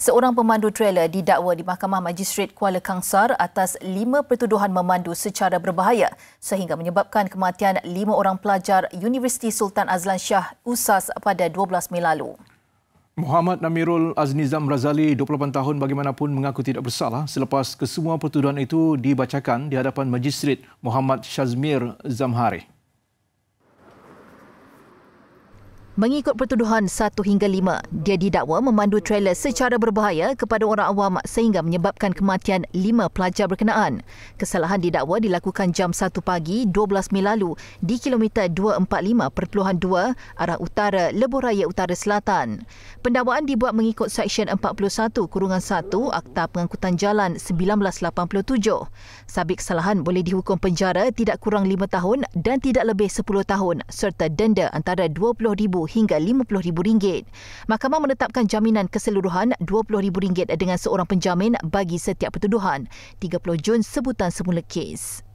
Seorang pemandu trailer didakwa di Mahkamah Majistret Kuala Kangsar atas lima pertuduhan memandu secara berbahaya sehingga menyebabkan kematian lima orang pelajar Universiti Sultan Azlan Shah USAS pada 12 Mei lalu. Muhammad Namirul Aznizam Razali, 28 tahun bagaimanapun mengaku tidak bersalah selepas kesemua pertuduhan itu dibacakan di hadapan Majistret Muhammad Shazmir Zamhari. Mengikut pertuduhan 1 hingga 5, dia didakwa memandu trailer secara berbahaya kepada orang awam sehingga menyebabkan kematian 5 pelajar berkenaan. Kesalahan didakwa dilakukan jam 1 pagi 12 Mei lalu di kilometer 245.2 arah utara Lebuh Raya Utara Selatan. Pendakwaan dibuat mengikut Seksyen 41 Kurungan 1 Akta Pengangkutan Jalan 1987. Sabit kesalahan boleh dihukum penjara tidak kurang 5 tahun dan tidak lebih 10 tahun serta denda antara RM20,000 hingga RM50,000. Mahkamah menetapkan jaminan keseluruhan RM20,000 dengan seorang penjamin bagi setiap pertuduhan. 30 Jun sebutan semula kes.